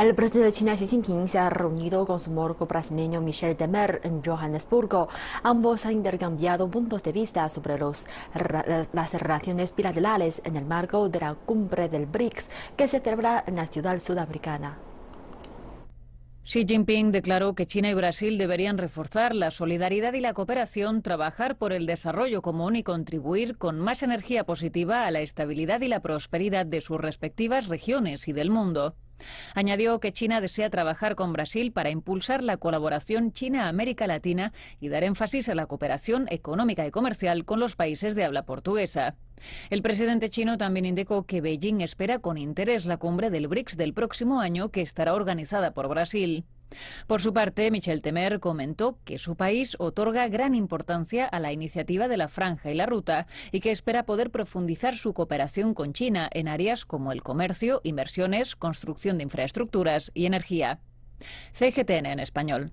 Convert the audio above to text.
El presidente de China Xi Jinping se ha reunido con su morco brasileño Michel Temer en Johannesburgo. Ambos han intercambiado puntos de vista sobre las relaciones bilaterales en el marco de la cumbre del BRICS que se celebra en la ciudad sudafricana. Xi Jinping declaró que China y Brasil deberían reforzar la solidaridad y la cooperación, trabajar por el desarrollo común y contribuir con más energía positiva a la estabilidad y la prosperidad de sus respectivas regiones y del mundo. Añadió que China desea trabajar con Brasil para impulsar la colaboración China-América Latina y dar énfasis a la cooperación económica y comercial con los países de habla portuguesa. El presidente chino también indicó que Beijing espera con interés la cumbre del BRICS del próximo año que estará organizada por Brasil. Por su parte, Michel Temer comentó que su país otorga gran importancia a la iniciativa de la Franja y la Ruta y que espera poder profundizar su cooperación con China en áreas como el comercio, inversiones, construcción de infraestructuras y energía. CGTN en español.